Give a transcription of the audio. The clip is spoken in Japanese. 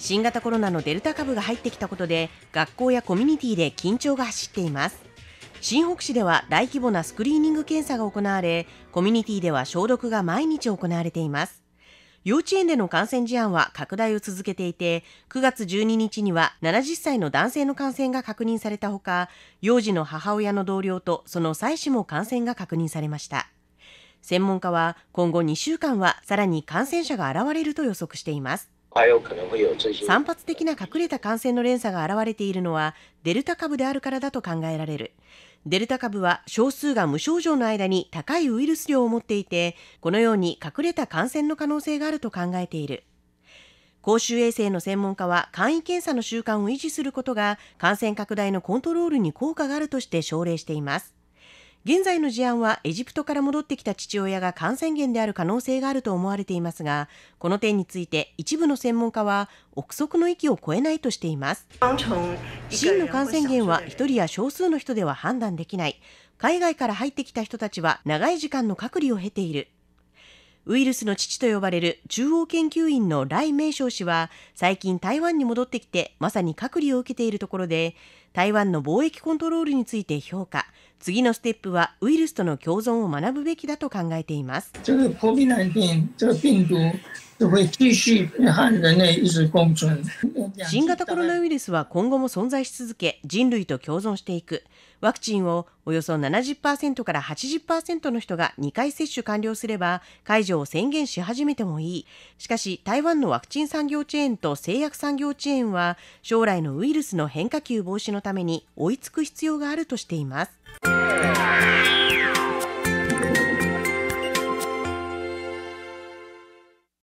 新型コロナのデルタ株が入ってきたことで学校やコミュニティで緊張が走っています新北市では大規模なスクリーニング検査が行われコミュニティでは消毒が毎日行われています幼稚園での感染事案は拡大を続けていて9月12日には70歳の男性の感染が確認されたほか幼児の母親の同僚とその妻子も感染が確認されました専門家は今後2週間はさらに感染者が現れると予測しています散発的な隠れた感染の連鎖が現れているのはデルタ株であるからだと考えられるデルタ株は少数が無症状の間に高いウイルス量を持っていてこのように隠れた感染の可能性があると考えている公衆衛生の専門家は簡易検査の習慣を維持することが感染拡大のコントロールに効果があるとして奨励しています現在の事案はエジプトから戻ってきた父親が感染源である可能性があると思われていますがこの点について一部の専門家は憶測の域を超えないとしています真の感染源は1人や少数の人では判断できない海外から入ってきた人たちは長い時間の隔離を経ているウイルスの父と呼ばれる中央研究院の来明章氏は最近台湾に戻ってきてまさに隔離を受けているところで台湾の貿易コントロールについて評価次のステップはウイルスとの共存を学ぶべきだと考えています。新型コロナウイルスは今後も存在し続け人類と共存していくワクチンをおよそ70%から80%の人が2回接種完了すれば解除を宣言し始めてもいいしかし台湾のワクチン産業チェーンと製薬産業チェーンは将来のウイルスの変化球防止のために追いつく必要があるとしています